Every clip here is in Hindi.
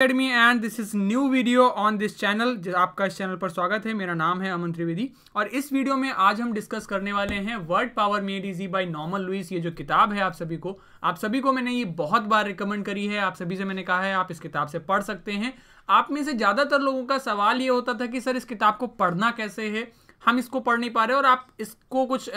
academy and this is new video on this channel आपका इस चैनल पर स्वागत है मेरा नाम है अमन त्रिवेदी और इस वीडियो में आज हम डिस्कस करने वाले हैं word power made easy by Norman Lewis ये जो किताब है आप सभी को आप सभी को मैंने ये बहुत बार रिकमेंड करी है आप सभी से मैंने कहा है आप इस किताब से पढ़ सकते हैं आप में से ज़्यादातर लोगों का सवाल ये होता था कि सर इस किताब को पढ़ना कैसे है हम इसको पढ़ नहीं पा रहे और आप इसको कुछ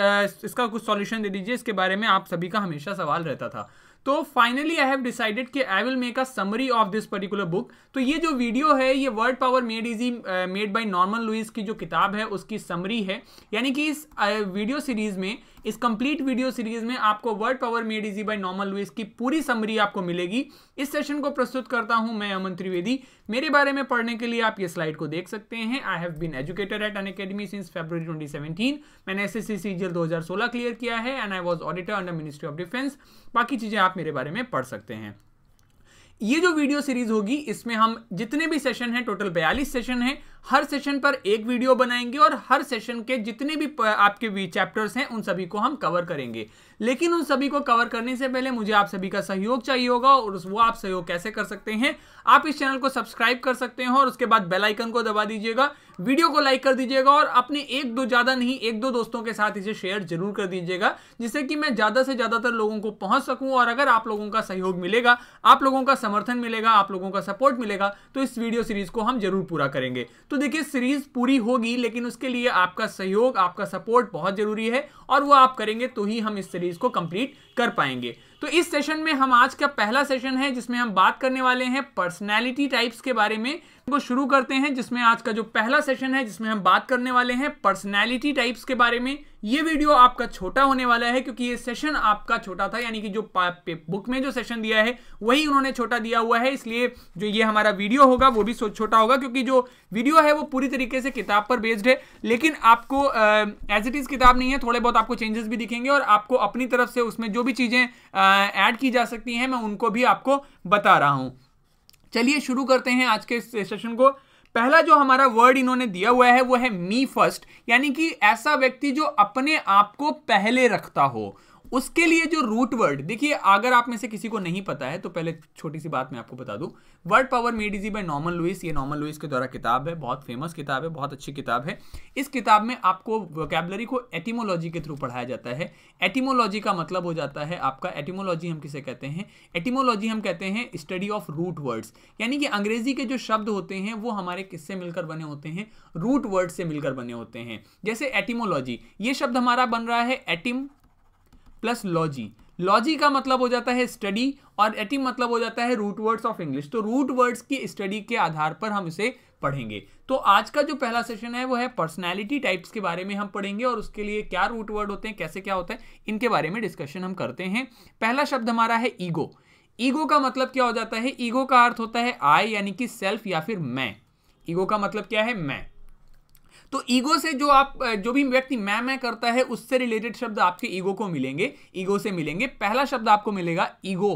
इसका कुछ सॉल्यूशन दे दीजिए इसके बारे में आप सभी का हमेशा सवाल रहता था तो फाइनली आई हैव डिसाइडेड कि I will make a summary of this particular book तो ये जो वीडियो है ये word power made easy made by Norman Lewis की जो किताब है उसकी समरी है यानी कि इस वीडियो uh, सीरीज में इस कंप्लीट वीडियो सीरीज में आपको word power made easy by Norman Lewis की पूरी समरी आपको मिलेगी इस सेशन को प्रस्तुत करता हूं मैं अमन त्रिवेदी मेरे बारे में पढ़ने के लिए आप ये स्लाइड को देख सकते हैं I have been educated at Unacademy since February 2017 मैंने एस एस सी सी दो हजार सोलह क्लियर किया है and I was auditor under ministry of defence बाकी चीजें आप मेरे बारे में पढ़ सकते हैं ये जो वीडियो सीरीज होगी इसमें हम जितने भी सेशन हैं टोटल 42 सेशन हैं हर सेशन पर एक वीडियो बनाएंगे और हर सेशन के जितने भी आपके वी चैप्टर्स हैं उन सभी को हम कवर करेंगे लेकिन उन सभी को कवर करने से पहले मुझे आप सभी का सहयोग चाहिए होगा और वो आप सहयोग कैसे कर सकते हैं आप इस चैनल को सब्सक्राइब कर सकते हैं और उसके बाद बेलाइकन को दबा दीजिएगा वीडियो को लाइक कर दीजिएगा और अपने एक दो ज़्यादा नहीं एक दो दोस्तों के साथ इसे शेयर जरूर कर दीजिएगा जिससे कि मैं ज़्यादा से ज़्यादातर लोगों को पहुंच सकूं और अगर आप लोगों का सहयोग मिलेगा आप लोगों का समर्थन मिलेगा आप लोगों का सपोर्ट मिलेगा तो इस वीडियो सीरीज़ को हम जरूर पूरा करेंगे तो देखिए सीरीज़ पूरी होगी लेकिन उसके लिए आपका सहयोग आपका सपोर्ट बहुत ज़रूरी है और वो आप करेंगे तो ही हम इस सीरीज़ को कंप्लीट कर पाएंगे तो इस सेशन में हम आज का पहला सेशन है जिसमें हम बात करने वाले हैं पर्सनैलिटी टाइप्स के बारे में वो शुरू करते हैं जिसमें आज का जो पहला सेशन है जिसमें हम बात करने वाले हैं पर्सनैलिटी टाइप्स के बारे में ये वीडियो आपका छोटा होने वाला है क्योंकि ये सेशन आपका छोटा था यानी कि जो बुक में जो सेशन दिया है वही उन्होंने छोटा दिया हुआ है इसलिए जो ये हमारा वीडियो होगा वो भी छोटा होगा क्योंकि जो वीडियो है वो पूरी तरीके से किताब पर बेस्ड है लेकिन आपको एज इट इज़ किताब नहीं है थोड़े बहुत आपको चेंजेस भी दिखेंगे और आपको अपनी तरफ से उसमें जो भी चीज़ें ऐड की जा सकती हैं मैं उनको भी आपको बता रहा हूँ चलिए शुरू करते हैं आज के सेशन को पहला जो हमारा वर्ड इन्होंने दिया हुआ है वो है मी फर्स्ट यानी कि ऐसा व्यक्ति जो अपने आप को पहले रखता हो उसके लिए जो रूट वर्ड देखिए अगर आप में से किसी को नहीं पता है तो पहले छोटी सी बात मैं आपको बता दूं word power made easy by Norman Lewis ये नॉर्मल लुइस के द्वारा किताब है बहुत फेमस किताब है बहुत अच्छी किताब है इस किताब में आपको वोकेबलरी को एटीमोलॉजी के थ्रू पढ़ाया जाता है एटीमोलॉजी का मतलब हो जाता है आपका एटीमोलॉजी हम किसे कहते हैं एटीमोलॉजी हम कहते हैं स्टडी ऑफ रूट वर्ड्स यानी कि अंग्रेजी के जो शब्द होते हैं वो हमारे किससे मिलकर बने होते हैं रूट वर्ड से मिलकर बने होते हैं जैसे एटीमोलॉजी ये शब्द हमारा बन रहा है एटिम प्लस लॉजी लॉजी का मतलब हो जाता है स्टडी और एटी मतलब हो जाता है रूट वर्ड्स ऑफ इंग्लिश तो रूट वर्ड्स की स्टडी के आधार पर हम इसे पढ़ेंगे तो आज का जो पहला सेशन है वो है पर्सनैलिटी टाइप्स के बारे में हम पढ़ेंगे और उसके लिए क्या रूट वर्ड होते हैं कैसे क्या होता है इनके बारे में डिस्कशन हम करते हैं पहला शब्द हमारा है ईगो ईगो का मतलब क्या हो जाता है ईगो का अर्थ होता है आई यानी कि सेल्फ या फिर मैं ईगो का मतलब क्या है मैं तो ईगो से जो आप जो भी व्यक्ति मैं मैं करता है उससे रिलेटेड शब्द आपके ईगो को मिलेंगे ईगो से मिलेंगे पहला शब्द आपको मिलेगा ईगो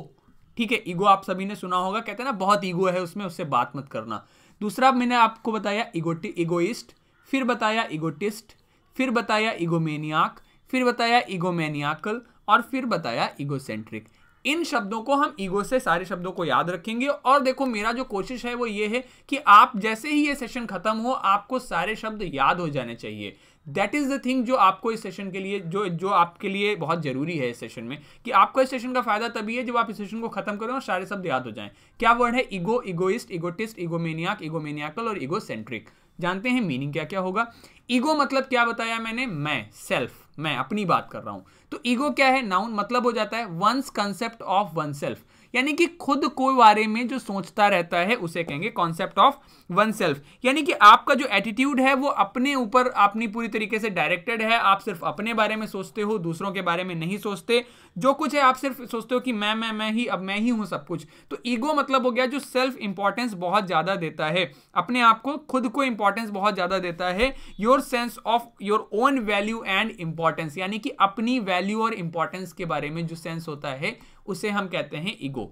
ठीक है ईगो आप सभी ने सुना होगा कहते हैं ना बहुत ईगो है उसमें उससे बात मत करना दूसरा मैंने आपको बताया ईगोटी ईगोइस्ट फिर बताया इगोटिस्ट फिर बताया इगोमेनियाक फिर बताया इगोमेनियाकल और फिर बताया इगोसेंट्रिक इन शब्दों को हम ईगो से सारे शब्दों को याद रखेंगे और देखो मेरा जो कोशिश है वो ये है कि आप जैसे ही ये सेशन खत्म हो आपको सारे शब्द याद हो जाने चाहिए दैट इज़ द थिंग जो आपको इस सेशन के लिए जो जो आपके लिए बहुत ज़रूरी है इस सेशन में कि आपको इस सेशन का फायदा तभी है जब आप इस सेशन को खत्म करें और सारे शब्द याद हो जाएं क्या वर्ड है ego egoist egotist egomaniac egomaniacal और ईगोसेंट्रिक जानते हैं मीनिंग क्या क्या होगा ईगो मतलब क्या बताया मैंने मैं सेल्फ मैं अपनी बात कर रहा हूं तो ईगो क्या है नाउन मतलब हो जाता है one's concept of one self यानी कि खुद को बारे में जो सोचता रहता है उसे कहेंगे कॉन्सेप्ट ऑफ वन सेल्फ यानी कि आपका जो एटीट्यूड है वो अपने ऊपर अपनी पूरी तरीके से डायरेक्टेड है आप सिर्फ अपने बारे में सोचते हो दूसरों के बारे में नहीं सोचते जो कुछ है आप सिर्फ सोचते हो कि मैं मैं मैं ही अब मैं ही हूं सब कुछ तो ईगो मतलब हो गया जो सेल्फ इंपॉर्टेंस बहुत ज़्यादा देता है अपने आप को खुद को इंपॉर्टेंस बहुत ज़्यादा देता है your sense of your own value and importance यानी कि अपनी वैल्यू और इंपॉर्टेंस के बारे में जो सेंस होता है उसे हम कहते हैं ईगो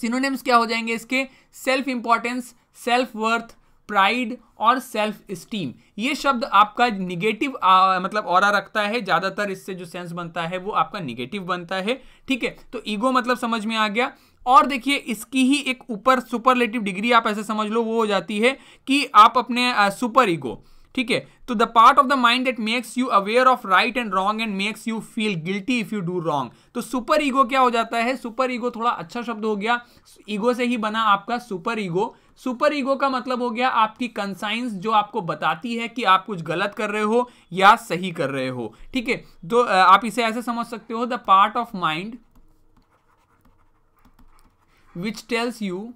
सिनोनिम्स क्या हो जाएंगे इसके self importance self worth pride और सेल्फ स्टीम ये शब्द आपका निगेटिव मतलब और रखता है ज़्यादातर इससे जो सेंस बनता है वो आपका निगेटिव बनता है ठीक है तो ईगो मतलब समझ में आ गया और देखिए इसकी ही एक ऊपर सुपरलेटिव डिग्री आप ऐसे समझ लो वो हो जाती है कि आप अपने सुपर ईगो ठीक है तो the part of the mind that makes you aware of right and wrong and makes you feel guilty if you do wrong तो सुपर ईगो क्या हो जाता है सुपर ईगो थोड़ा अच्छा शब्द हो गया ईगो से ही बना आपका सुपर ईगो सुपर ईगो का मतलब हो गया आपकी कंसाइंस जो आपको बताती है कि आप कुछ गलत कर रहे हो या सही कर रहे हो ठीक है तो आप इसे ऐसे समझ सकते हो the part of mind which tells you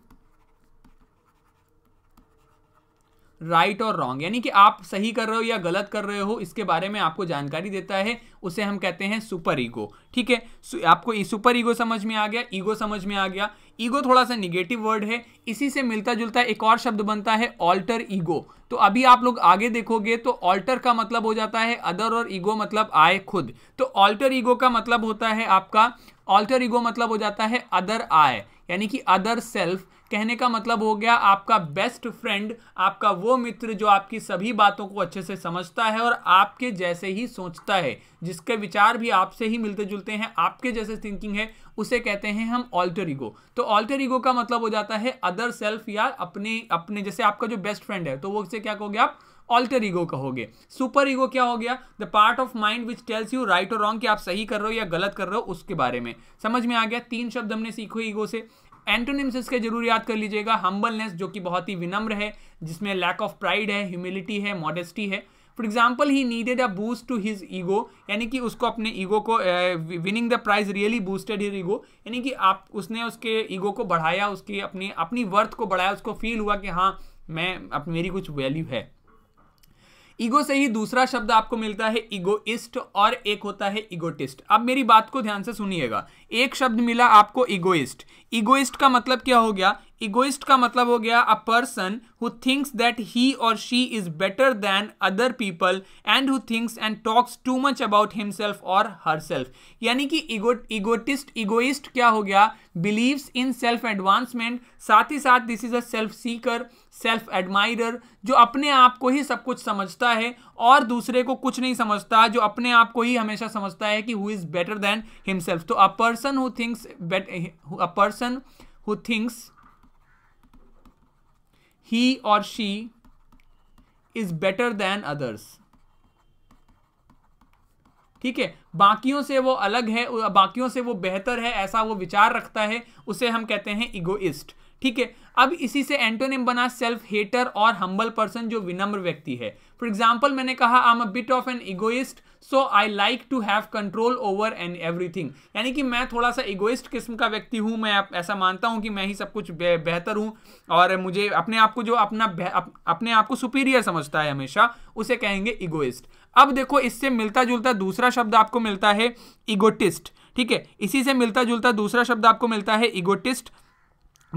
right और रॉन्ग यानी कि आप सही कर रहे हो या गलत कर रहे हो इसके बारे में आपको जानकारी देता है उसे हम कहते हैं सुपर ईगो ठीक है आपको सुपर ईगो समझ में आ गया ईगो समझ में आ गया ईगो थोड़ा सा निगेटिव वर्ड है इसी से मिलता जुलता एक और शब्द बनता है ऑल्टर ईगो तो अभी आप लोग आगे देखोगे तो ऑल्टर का मतलब हो जाता है अदर और ईगो मतलब आए खुद तो ऑल्टर ईगो का मतलब होता है आपका ऑल्टर ईगो मतलब हो जाता है अदर आय यानी कि अदर सेल्फ कहने का मतलब हो गया आपका बेस्ट फ्रेंड आपका वो मित्र जो आपकी सभी बातों को अच्छे से समझता है और आपके जैसे ही सोचता है जिसके विचार भी आपसे ही मिलते जुलते हैं आपके जैसे थिंकिंग है उसे कहते हैं हम ऑल्टर ईगो तो ऑल्टर ईगो का मतलब हो जाता है अदर सेल्फ या अपने अपने जैसे आपका जो बेस्ट फ्रेंड है तो वो उसे क्या कहोगे आप ऑल्टर ईगो कहोगे सुपर ईगो क्या हो गया the part of mind which tells you right और रॉन्ग कि आप सही कर रहे हो या गलत कर रहे हो उसके बारे में समझ में आ गया तीन शब्द हमने सीखो ईगो से एंटोनिम्स इसके जरूर याद कर लीजिएगा हम्बलनेस जो कि बहुत ही विनम्र है जिसमें लैक ऑफ प्राइड है ह्यूमिलिटी है मॉडेस्टी है for example he needed a boost to his ego यानी कि उसको अपने ईगो को winning the prize really boosted his ego यानी कि आप उसने उसके ईगो को बढ़ाया उसकी अपनी अपनी वर्थ को बढ़ाया उसको फील हुआ कि हाँ मैं अब मेरी कुछ वैल्यू है ईगो से ही दूसरा शब्द आपको मिलता है इगोइस्ट और एक होता है इगोटिस्ट अब मेरी बात को ध्यान से सुनिएगा एक शब्द मिला आपको इगोइस्ट इगोइस्ट का मतलब क्या हो गया इगोइस्ट का मतलब हो गया a person who thinks that he और she is better than other people and who thinks and talks too much about himself और हर सेल्फ यानी कि इगोटिस्ट इगोइस्ट क्या हो गया बिलीव्स इन सेल्फ एडवांसमेंट साथ ही साथ this is a self seeker self admirer जो अपने आप को ही सब कुछ समझता है और दूसरे को कुछ नहीं समझता जो अपने आप को ही हमेशा समझता है कि who is better than himself तो a person who thinks a person who thinks he or she is better than others ठीक है बाकियों से वो अलग है बाकियों से वो बेहतर है ऐसा वो विचार रखता है उसे हम कहते हैं इगोइस्ट ठीक है अब इसी से एंटोनिम बना सेल्फ हेटर और हम्बल पर्सन जो विनम्र व्यक्ति है फॉर एग्जाम्पल मैंने कहा I am a bit of an egoist so I like to have control over and everything यानी कि मैं थोड़ा सा इगोइस्ट किस्म का व्यक्ति हूँ मैं ऐसा मानता हूँ कि मैं ही सब कुछ बेहतर हूँ और मुझे अपने आप को जो अपना अप, अपने आप को सुपीरियर समझता है हमेशा उसे कहेंगे इगोइस्ट अब देखो इससे मिलता जुलता दूसरा शब्द आपको मिलता है इगोटिस्ट ठीक है इसी से मिलता जुलता दूसरा शब्द आपको मिलता है इगोटिस्ट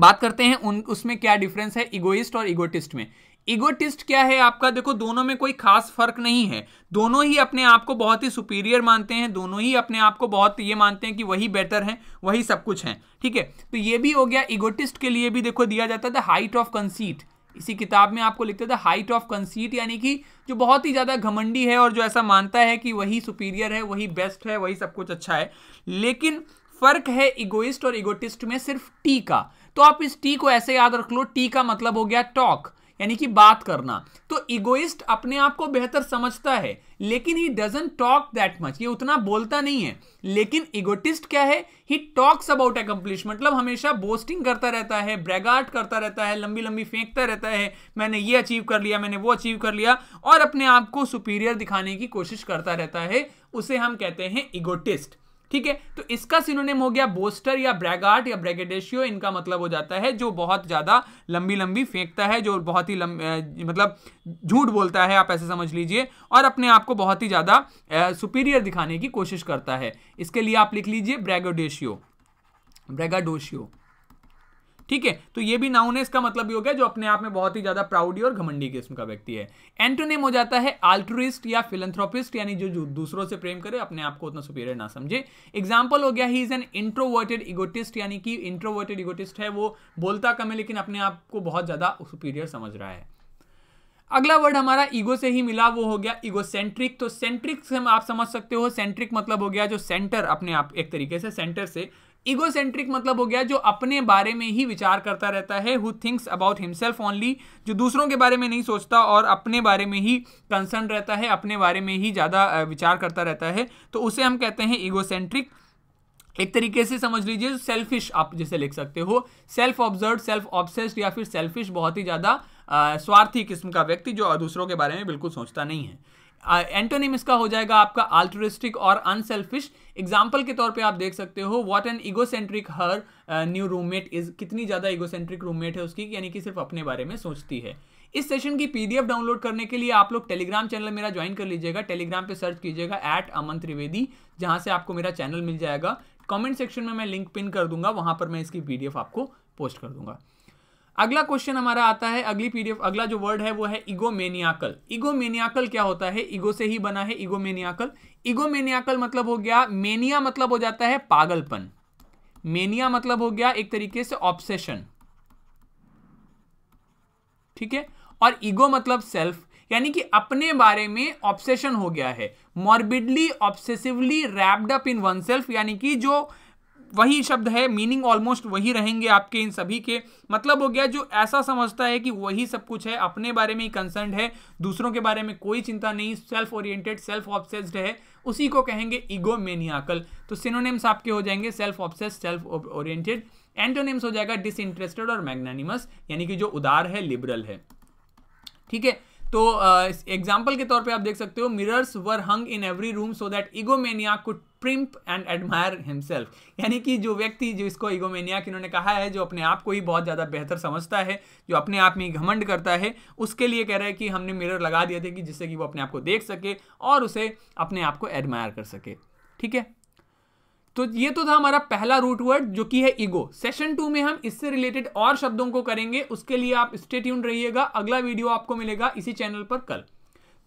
बात करते हैं उन उसमें क्या डिफरेंस है इगोइस्ट और इगोटिस्ट में इगोटिस्ट क्या है आपका देखो दोनों में कोई खास फर्क नहीं है दोनों ही अपने आप को बहुत ही सुपीरियर मानते हैं दोनों ही अपने आप को बहुत ये मानते हैं कि वही बेटर हैं वही सब कुछ हैं ठीक है तो ये भी हो गया इगोटिस्ट के लिए भी देखो दिया जाता था हाइट ऑफ कंसीट इसी किताब में आपको लिखते थे हाइट ऑफ कंसीट यानी कि जो बहुत ही ज़्यादा घमंडी है और जो ऐसा मानता है कि वही सुपीरियर है वही बेस्ट है वही सब कुछ अच्छा है लेकिन फ़र्क है इगोइस्ट और इगोटिस्ट में सिर्फ टी का तो आप इस टी को ऐसे याद रख लो टी का मतलब हो गया टॉक यानी कि बात करना तो इगोइस्ट अपने आप को बेहतर समझता है लेकिन he doesn't talk that much ये उतना बोलता नहीं है लेकिन इगोटिस्ट क्या है ही टॉक्स अबाउट अकम्प्लिश मतलब हमेशा बोस्टिंग करता रहता है ब्रेगाट करता रहता है लंबी लंबी फेंकता रहता है मैंने ये अचीव कर लिया मैंने वो अचीव कर लिया और अपने आप को सुपीरियर दिखाने की कोशिश करता रहता है उसे हम कहते हैं इगोटिस्ट ठीक है तो इसका सिनोनिम हो गया बोस्टर या ब्रैगार्ट या ब्रेगेडेशियो इनका मतलब हो जाता है जो बहुत ज़्यादा लंबी लंबी फेंकता है जो बहुत ही मतलब झूठ बोलता है आप ऐसे समझ लीजिए और अपने आप को बहुत ही ज़्यादा सुपीरियर दिखाने की कोशिश करता है इसके लिए आप लिख लीजिए ब्रेगोडेशियो ब्रेगाडोशियो ठीक है तो ये भी नाउन है इसका मतलब भी हो गया जो अपने आप में बहुत ही ज्यादा प्राउडी और घमंडी किस्म का व्यक्ति है एंटोनेम हो जाता है आल्ट्रिस्ट या फिलंथ्रोपिस्ट यानी जो दूसरों से प्रेम करे अपने आप को उतना सुपीरियर ना समझे एग्जाम्पल हो गया he is an introverted egotist यानी कि इंट्रोवर्टेड इगोटिस्ट है वो बोलता कम है लेकिन अपने आप को बहुत ज्यादा सुपीरियर समझ रहा है अगला वर्ड हमारा ईगो से ही मिला वो हो गया ईगोसेंट्रिक तो सेंट्रिक से आप समझ सकते हो सेंट्रिक मतलब हो गया जो सेंटर अपने आप एक तरीके से सेंटर से इगोसेंट्रिक मतलब हो गया जो अपने बारे में ही विचार करता रहता है who thinks about himself only जो दूसरों के बारे में नहीं सोचता और अपने बारे में ही कंसर्न रहता है अपने बारे में ही ज़्यादा विचार करता रहता है तो उसे हम कहते हैं इगोसेंट्रिक एक तरीके से समझ लीजिए सेल्फिश आप जैसे लिख सकते हो सेल्फ ऑब्जर्व सेल्फ ऑब्सेस्ड या फिर सेल्फिश बहुत ही ज़्यादा स्वार्थी किस्म का व्यक्ति जो दूसरों के बारे में बिल्कुल सोचता नहीं है एंटोनिम uh, इसका हो जाएगा आपका आल्ट्रिस्टिक और अनसेल्फिश एग्जाम्पल के तौर पे आप देख सकते हो what an egocentric her new roommate is कितनी ज़्यादा इगोसेंट्रिक रूममेट है उसकी यानी कि सिर्फ अपने बारे में सोचती है इस सेशन की पीडीएफ डाउनलोड करने के लिए आप लोग टेलीग्राम चैनल मेरा ज्वाइन कर लीजिएगा टेलीग्राम पे सर्च कीजिएगा एट अमन त्रिवेदी जहां से आपको मेरा चैनल मिल जाएगा कमेंट सेक्शन में मैं लिंक पिन कर दूंगा वहां पर मैं इसकी पीडीएफ आपको पोस्ट कर दूंगा अगला क्वेश्चन हमारा आता है अगली पीडीएफ अगला जो वर्ड है वो है इगोमेनियाकल इगोमेनियाकल क्या होता है इगो से ही बना है इगोमेनियाकल इगोमेनियाकल मतलब हो गया मेनिया मतलब हो जाता है पागलपन मेनिया मतलब हो गया एक तरीके से ऑब्सेशन ठीक है और इगो मतलब सेल्फ यानी कि अपने बारे में ऑब्सेशन हो गया है morbidly obsessively wrapped up in one self यानी कि जो वही शब्द है मीनिंग ऑलमोस्ट वही रहेंगे आपके इन सभी के मतलब हो गया जो ऐसा समझता है कि वही सब कुछ है अपने बारे में ही कंसर्न है दूसरों के बारे में कोई चिंता नहीं सेल्फ ओरिएंटेड सेल्फ ऑब्सेस्ड है उसी को कहेंगे मेनियाकल तो सिनोनेम्स आपके हो जाएंगे self obsessed self oriented antonyms हो जाएगा डिसइंटरेस्टेड और मैग्नानिमस यानी कि जो उदार है लिबरल है ठीक है तो एग्जाम्पल uh, के तौर पे आप देख सकते हो mirrors were hung in every room so that egomania could primp and admire himself यानी कि जो व्यक्ति जो इसको की इन्होंने कहा है जो अपने आप को ही बहुत ज़्यादा बेहतर समझता है जो अपने आप में घमंड करता है उसके लिए कह रहा है कि हमने मिरर लगा दिए थे कि जिससे कि वो अपने आप को देख सके और उसे अपने आप को एडमायर कर सके ठीक है तो ये तो था हमारा पहला रूट वर्ड जो कि है ईगो सेशन टू में हम इससे रिलेटेड और शब्दों को करेंगे उसके लिए आप स्टेट्यून रहिएगा अगला वीडियो आपको मिलेगा इसी चैनल पर कल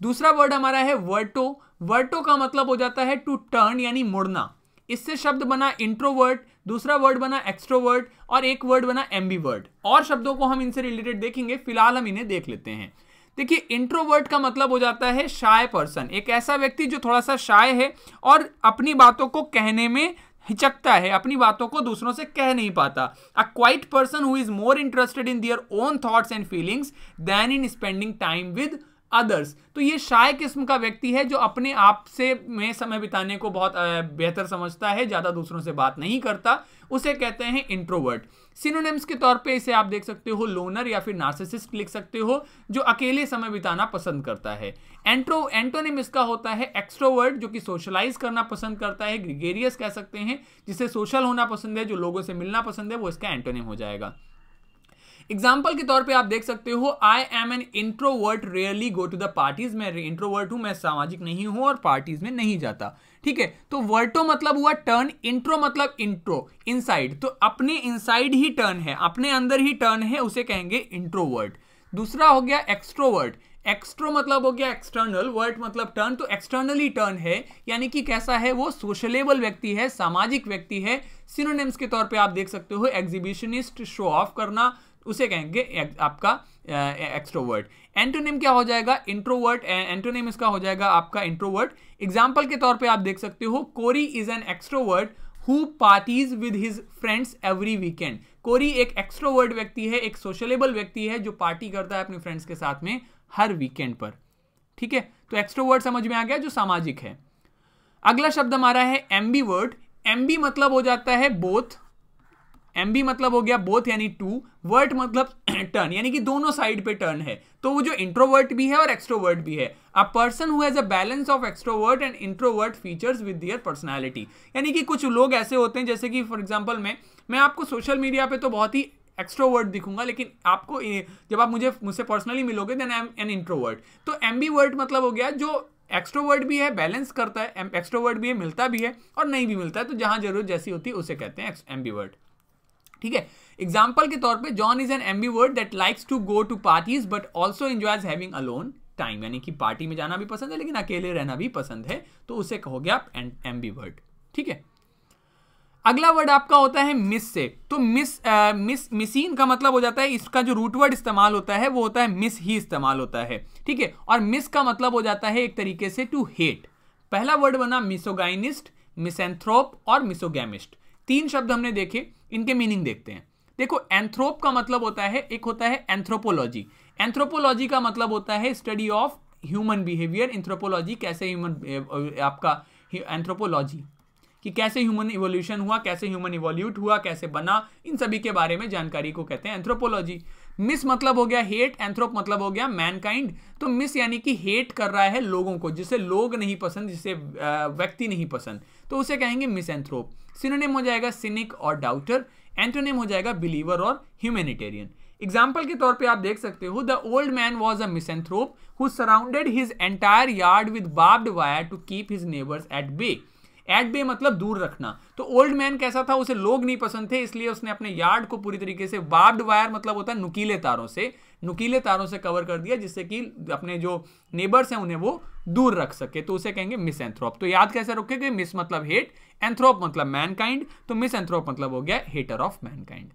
दूसरा वर्ड हमारा है वर्टो वर्टो का मतलब हो जाता है टू टर्न यानी मुड़ना इससे शब्द बना इंट्रोवर्ट दूसरा वर्ड बना एक्स्ट्रोवर्ट और एक वर्ड बना वर्ड और शब्दों को हम इनसे रिलेटेड देखेंगे फिलहाल हम इन्हें देख लेते हैं देखिए इंट्रोवर्ट का मतलब हो जाता है शाय पर्सन एक ऐसा व्यक्ति जो थोड़ा सा शाय है और अपनी बातों को कहने में हिचकता है अपनी बातों को दूसरों से कह नहीं पाता a quiet person who is more interested in their own thoughts and feelings than in spending time with others तो ये शाय किस्म का व्यक्ति है जो अपने आप से में समय बिताने को बहुत बेहतर समझता है ज़्यादा दूसरों से बात नहीं करता उसे कहते हैं इंट्रोवर्ट सिनोनिम्स के तौर पे इसे आप देख सकते हो लोनर या फिर नार्सिसिस्ट लिख सकते हो जो अकेले समय बिताना पसंद करता है एंट्रो एंटोनिम इसका होता है एक्स्ट्रोवर्ड जो कि सोशलाइज करना पसंद करता है ग्रिगेरियस कह सकते हैं जिसे सोशल होना पसंद है जो लोगों से मिलना पसंद है वो इसका एंटोनिम हो जाएगा एग्जाम्पल के तौर पे आप देख सकते हो I am an introvert rarely go to the parties मैं इंट्रोवर्ट हूँ मैं सामाजिक नहीं हूँ और पार्टीज में नहीं जाता ठीक है तो वर्टो मतलब हुआ टर्न इंट्रो मतलब इंट्रो इनसाइड तो अपने इनसाइड ही टर्न है अपने अंदर ही टर्न है उसे कहेंगे इंट्रोवर्ट दूसरा हो गया एक्सट्रोवर्ट एक्स्ट्रो मतलब हो गया एक्सटर्नल वर्ट मतलब टर्न तो एक्सटर्नली टर्न है यानी कि कैसा है वो सोशलेबल व्यक्ति है सामाजिक व्यक्ति है सिनोनिम्स के तौर पे आप देख सकते हो एग्जीबिशनिस्ट शो ऑफ करना उसे कहेंगे आपका एक्सट्रोवर्ट एंटोनिम क्या हो जाएगा इंट्रोवर्ट एंटोनिम इसका हो जाएगा आपका इंट्रोवर्ट एग्जाम्पल के तौर पे आप देख सकते हो Corey is an extrovert who parties with his friends every weekend Corey एक एक्सट्रोवर्ट व्यक्ति है एक सोशलेबल व्यक्ति है जो पार्टी करता है अपने फ्रेंड्स के साथ में हर वीकेंड पर ठीक है तो एक्सट्रोवर्ट समझ में आ गया जो सामाजिक है अगला शब्द हमारा है एम्बी वर्ड एम्बी मतलब हो जाता है बोथ एम बी मतलब हो गया बोथ यानी टू वर्ट मतलब टर्न यानी कि दोनों साइड पे टर्न है तो वो जो इंट्रोवर्ट भी है और एक्सट्रोवर्ट भी है a person who has a balance of extrovert and introvert features with their personality यानी कि कुछ लोग ऐसे होते हैं जैसे कि फॉर एग्जाम्पल मैं मैं आपको सोशल मीडिया पे तो बहुत ही एक्सट्रोवर्ट दिखूंगा लेकिन आपको जब आप मुझे मुझसे पर्सनली मिलोगे then I am an introvert तो एम बी वर्ड मतलब हो गया जो एक्सट्रोवर्ट भी है बैलेंस करता है एक्सट्रोवर्ट भी है मिलता भी है और नहीं भी मिलता है तो जहां जरूरत जैसी होती है उसे कहते हैं वर्ड ठीक है एग्जाम्पल के तौर पे John is an ambivert that likes to go to parties but also enjoys having alone time यानी कि पार्टी में जाना भी पसंद है लेकिन अकेले रहना भी पसंद है तो उसे कहोगे आप एम्बी वर्ड ठीक है अगला वर्ड आपका होता है मिस से तो मिस आ, मिस मिसीन का मतलब हो जाता है इसका जो रूट वर्ड इस्तेमाल होता है वो होता है मिस ही इस्तेमाल होता है ठीक है और मिस का मतलब हो जाता है एक तरीके से टू हेट पहला वर्ड बना मिसोगाइनिस्ट मिसेंथ्रोप और मिसोगेमिस्ट तीन शब्द हमने देखे इनके मीनिंग देखते हैं देखो एंथ्रोप का मतलब होता है एक होता है एंथ्रोपोलॉजी एंथ्रोपोलॉजी का मतलब होता है study of human behaviour anthropology कैसे ह्यूमन आपका एंथ्रोपोलॉजी कि कैसे ह्यूमन इवोल्यूशन हुआ कैसे ह्यूमन इवोल्यूट हुआ कैसे बना इन सभी के बारे में जानकारी को कहते हैं एंथ्रोपोलॉजी मिस मतलब हो गया हेट एंथ्रोप मतलब हो गया मैनकाइंड तो मिस यानी कि हेट कर रहा है लोगों को जिसे लोग नहीं पसंद जिसे व्यक्ति नहीं पसंद तो उसे कहेंगे मिस एंथ्रोप सिनोनिम हो जाएगा सिनिक और डाउटर एंटोनिम हो जाएगा बिलीवर और ह्यूमेनिटेरियन एग्जाम्पल के तौर पे आप देख सकते हो the old man was a anthrope who surrounded his entire yard with barbed wire to keep his neighbours at bay at bay मतलब दूर रखना तो ओल्ड मैन कैसा था उसे लोग नहीं पसंद थे इसलिए उसने अपने यार्ड को पूरी तरीके से बार्ड वायर मतलब होता है नुकीले तारों से नुकीले तारों से कवर कर दिया जिससे कि अपने जो नेबर्स हैं उन्हें वो दूर रख सके तो उसे कहेंगे मिस एंथ्रोप तो याद कैसे रखेंगे मिस मतलब हेट एंथ्रोप मतलब मैनकाइंड तो मिस एंथ्रोप मतलब हो गया हेटर ऑफ मैनकाइंड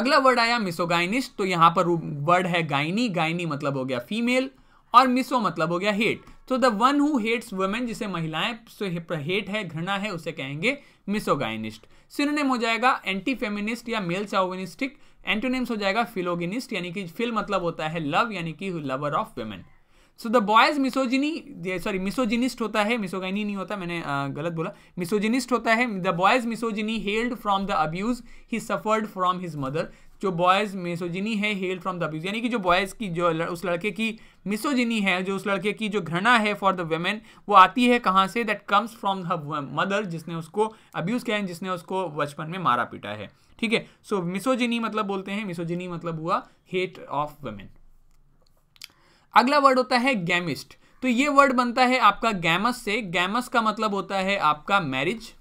अगला वर्ड आया मिसोगाइनिस्ट तो यहां पर वर्ड है गाइनी गाइनी मतलब हो गया फीमेल और मिसो मतलब हो गया हेट तो the one who hates women जिसे महिलाएं से हेट है घृणा है उसे कहेंगे मिसोगाइनिस्ट सिनोनिम हो जाएगा एंटी फेमिनिस्ट या मेल चाओविनिस्टिक एंटोनिम्स हो जाएगा फिलोगिनिस्ट यानी कि फिल मतलब होता है लव यानी कि lover of women so the boy's misogyny sorry misogynist होता है मिसोगाइनी नहीं होता मैंने आ, गलत बोला मिसोजिनिस्ट होता है the boy's misogyny held from the abuse he suffered from his mother जो बॉयज़ मिसोजिनी है हेल फ्रॉम द अब्यूज यानी कि जो बॉयज़ की जो उस लड़के की मिसोजिनी है जो उस लड़के की जो घृणा है फॉर द वेमेन वो आती है कहाँ से that comes from the mother जिसने उसको अब्यूज़ किया है जिसने उसको बचपन में मारा पीटा है ठीक है सो मिसोजिनी मतलब बोलते हैं मिसोजिनी मतलब हुआ हेट ऑफ वेमेन अगला वर्ड होता है गैमिस्ट तो ये वर्ड बनता है आपका गैमस से गैमस का मतलब होता है आपका मैरिज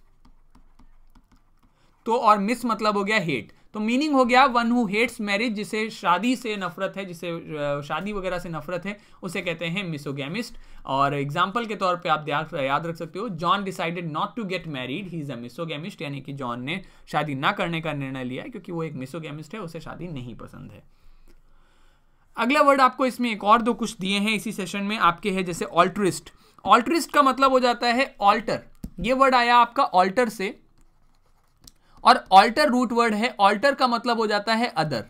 तो और मिस मतलब हो गया हेट तो मीनिंग हो गया वन हु हेट्स मैरिज जिसे शादी से नफरत है जिसे शादी वगैरह से नफरत है उसे कहते हैं मिसोगेमिस्ट और एग्जाम्पल के तौर पे आप याद रख सकते हो John decided not to get married he is a misogamist यानी कि जॉन ने शादी ना करने का निर्णय लिया क्योंकि वो एक मिसोगेमिस्ट है उसे शादी नहीं पसंद है अगला वर्ड आपको इसमें एक और दो कुछ दिए हैं इसी सेशन में आपके है जैसे ऑल्ट्रिस्ट ऑल्ट्रिस्ट का मतलब हो जाता है ऑल्टर ये वर्ड आया आपका ऑल्टर से और ऑल्टर रूट वर्ड है ऑल्टर का मतलब हो जाता है अदर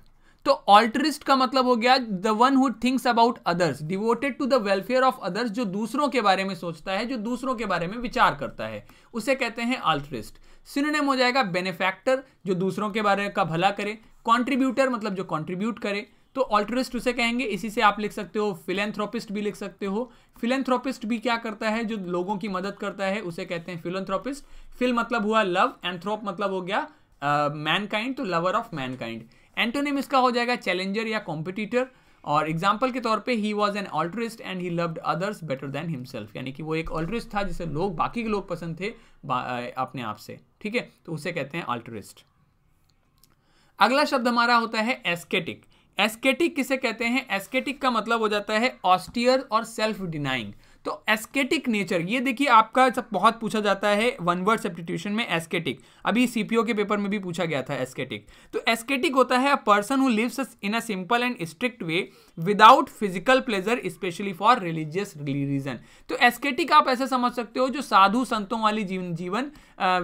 तो ऑल्टरिस्ट का मतलब हो गया the one who thinks about others devoted to the welfare of others जो दूसरों के बारे में सोचता है जो दूसरों के बारे में विचार करता है उसे कहते हैं ऑल्टरिस्ट सिनोनिम हो जाएगा बेनिफैक्टर जो दूसरों के बारे का भला करे कॉन्ट्रीब्यूटर मतलब जो कॉन्ट्रीब्यूट करे तो ऑल्ट्रिस्ट उसे कहेंगे इसी से आप लिख सकते हो फिलेंथ्रोपिस्ट भी लिख सकते हो फिलेंथ्रोपिस्ट भी क्या करता है जो लोगों की मदद करता है उसे कहते हैं फिलेंथ्रोपिस्ट फिल मतलब हुआ लव एंथ्रोप मतलब हो गया मैनकाइंड uh, तो लवर ऑफ मैनकाइंड एंटोनिम इसका हो जाएगा चैलेंजर या कॉम्पिटिटर और एग्जाम्पल के तौर पे he was an altruist and he loved others better than himself यानी कि वो एक ऑल्ट्रिस्ट था जिसे लोग बाकी के लोग पसंद थे अपने आप से ठीक है तो उसे कहते हैं ऑल्ट्रिस्ट अगला शब्द हमारा होता है एस्केटिक एस्केटिक किसे कहते हैं एस्केटिक का मतलब हो जाता है ऑस्टियर और सेल्फ डिनाइंग तो एस्केटिक नेचर ये देखिए आपका सब बहुत पूछा जाता है वन वर्ड सब्सटीट्यूशन में एस्केटिक अभी सीपीओ के पेपर में भी पूछा गया था एस्केटिक तो एस्केटिक होता है a person who lives in a simple and strict way without physical pleasure specially for religious reason तो एस्केटिक आप ऐसे समझ सकते हो जो साधु संतों वाली जीवन जीवन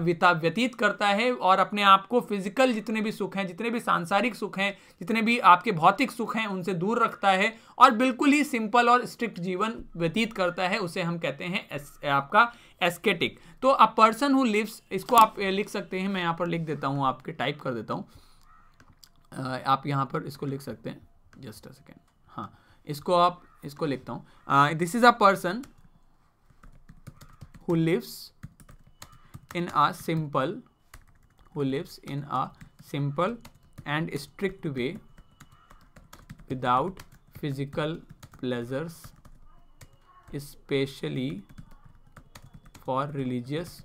विता व्यतीत करता है और अपने आप को फिजिकल जितने भी सुख हैं जितने भी सांसारिक सुख हैं जितने भी आपके भौतिक सुख हैं उनसे दूर रखता है और बिल्कुल ही सिंपल और स्ट्रिक्ट जीवन व्यतीत करता है उसे हम कहते हैं एस, आपका एस्केटिक तो अ पर्सन हु लिव्स इसको आप लिख सकते हैं मैं यहाँ पर लिख देता हूँ आपके टाइप कर देता हूँ आप यहाँ पर इसको लिख सकते हैं जस्ट अ सेकेंड हाँ इसको आप इसको लिखता हूँ this is a person who lives in a simple who lives in a simple and strict way without physical pleasures especially for religious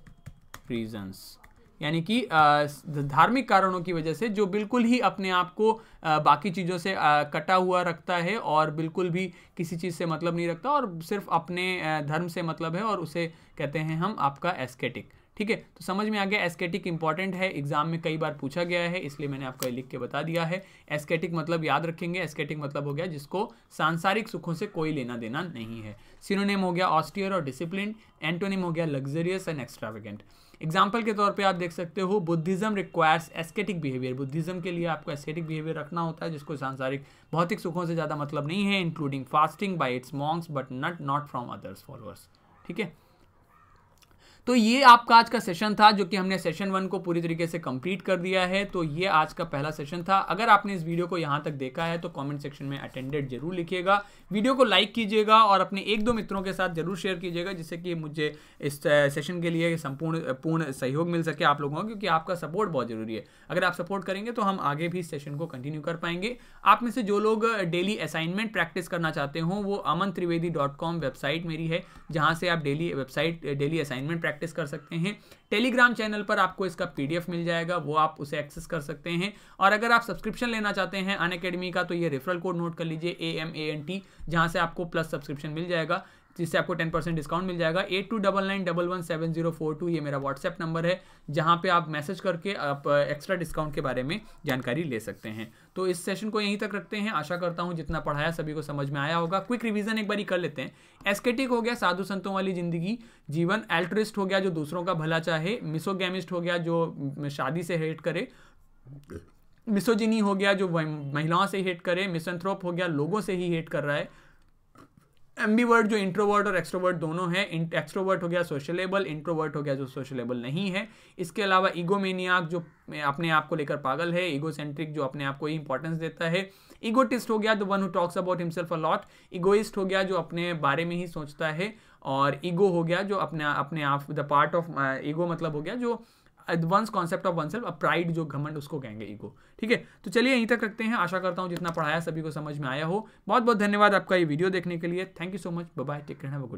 reasons यानी कि धार्मिक कारणों की वजह से जो बिल्कुल ही अपने आप को बाकी चीज़ों से कटा हुआ रखता है और बिल्कुल भी किसी चीज़ से मतलब नहीं रखता और सिर्फ अपने धर्म से मतलब है और उसे कहते हैं हम आपका एस्केटिक ठीक है तो समझ में आ गया एस्केटिक इंपॉर्टेंट है एग्जाम में कई बार पूछा गया है इसलिए मैंने आपको लिख के बता दिया है एस्केटिक मतलब याद रखेंगे एस्केटिक मतलब हो गया जिसको सांसारिक सुखों से कोई लेना देना नहीं है सिनोनेम हो गया ऑस्टियर और डिसिप्लिन एंटोनेम हो गया लग्जरियस एंड एक्स्ट्रावेगेंट एग्जाम्पल के तौर पर आप देख सकते हो Buddhism requires ascetic behaviour Buddhism के लिए आपको एस्केटिक बिहेवियर रखना होता है जिसको सांसारिक भौतिक सुखों से ज़्यादा मतलब नहीं है including fasting by its monks but nut not from others followers ठीक है तो ये आपका आज का सेशन था जो कि हमने सेशन वन को पूरी तरीके से कंप्लीट कर दिया है तो ये आज का पहला सेशन था अगर आपने इस वीडियो को यहाँ तक देखा है तो कमेंट सेक्शन में अटेंडेड जरूर लिखिएगा वीडियो को लाइक कीजिएगा और अपने एक दो मित्रों के साथ जरूर शेयर कीजिएगा जिससे कि मुझे इस सेशन के लिए संपूर्ण पूर्ण सहयोग मिल सके आप लोगों को क्योंकि आपका सपोर्ट बहुत जरूरी है अगर आप सपोर्ट करेंगे तो हम आगे भी सेशन को कंटिन्यू कर पाएंगे आप में से जो लोग डेली असाइनमेंट प्रैक्टिस करना चाहते हो वो अमन त्रिवेदी वेबसाइट मेरी है जहाँ से आप daily website daily assignment practice कर सकते हैं टेलीग्राम चैनल पर आपको इसका पीडीएफ मिल जाएगा वो आप उसे एक्सेस कर सकते हैं और अगर आप सब्सक्रिप्शन लेना चाहते हैं अन का तो ये रेफरल कोड नोट कर लीजिए A M A N T जहाँ से आपको प्लस सब्सक्रिप्शन मिल जाएगा जिससे आपको टेन परसेंट डिस्काउंट मिल जाएगा eight two double nine double one seven zero four two ये मेरा व्हाट्सएप नंबर है जहाँ पे आप मैसेज करके आप एक्स्ट्रा डिस्काउंट के बारे में जानकारी ले सकते हैं तो इस सेशन को यहीं तक रखते हैं आशा करता हूँ जितना पढ़ाया सभी को समझ में आया होगा क्विक रिविजन एक बारी कर लेते हैं एस्केटिक हो गया साधु संतों वाली जिंदगी जीवन एल्ट्रिस्ट हो गया जो दूसरों का भला चाहे मिसोगेमिस्ट हो गया जो शादी से हेट करे मिसोजिनी हो गया जो महिलाओं से हेट करे मिसंथ्रोप हो गया लोगों से ही हेट कर रहा है एम्बीवर्ड जो इंट्रोवर्ट और एक्सट्रोवर्ट दोनों हैं एक्सट्रोवर्ट हो गया सोशलेबल इंट्रोवर्ट हो गया जो सोशलेबल नहीं है इसके अलावा ईगोमेनियाक जो अपने आप को लेकर पागल है ईगोसेंट्रिक जो अपने आप को ही इंपॉर्टेंस देता है ईगोटिस्ट हो गया the one who talks about himself a lot egoist हो गया जो अपने बारे में ही सोचता है और ईगो हो गया जो अपने अपने आप द पार्ट ऑफ ईगो मतलब हो गया जो advance concept of one oneself pride जो घमंड उसको कहेंगे ईगो ठीक है तो चलिए यहीं तक रखते हैं आशा करता हूँ जितना पढ़ाया सभी को समझ में आया हो बहुत बहुत धन्यवाद आपका ये वीडियो देखने के लिए thank you so much bye take रहना